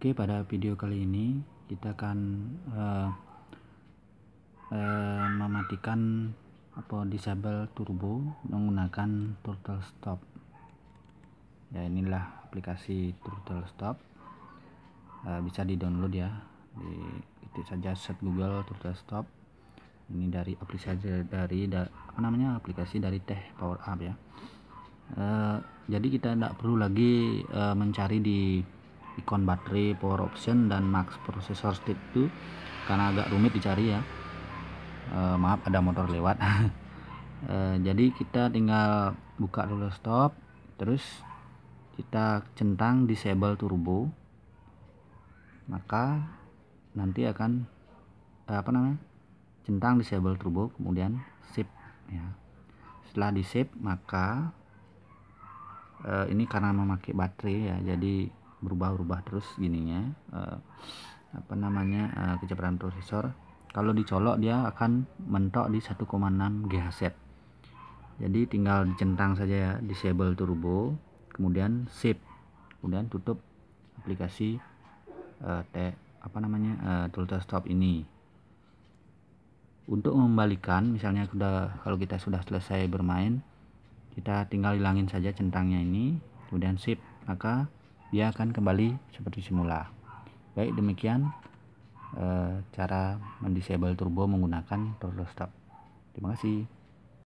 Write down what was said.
Oke, pada video kali ini kita akan uh, uh, mematikan apa disable turbo menggunakan turtle stop. Ya, inilah aplikasi turtle stop. Uh, bisa di-download ya. Di ketik saja set Google turtle stop. Ini dari aplikasi dari da, apa namanya? aplikasi dari Teh Power Up ya. Uh, jadi kita tidak perlu lagi uh, mencari di ikon baterai power option dan max processor state itu karena agak rumit dicari ya e, maaf ada motor lewat e, jadi kita tinggal buka dulu stop terus kita centang disable turbo maka nanti akan eh, apa namanya centang disable turbo kemudian sip ya setelah di save maka eh, ini karena memakai baterai ya jadi berubah-ubah terus gininya uh, apa namanya uh, eh, kecepatan prosesor kalau dicolok dia akan mentok di 1,6 GHz jadi tinggal dicentang saja disable turbo kemudian save kemudian tutup aplikasi uh, te, apa namanya uh, tool stop ini untuk membalikan misalnya sudah kalau kita sudah selesai bermain kita tinggal hilangin saja centangnya ini kemudian save maka dia akan kembali seperti semula baik demikian eh, cara mendisable turbo menggunakan throttle stop terima kasih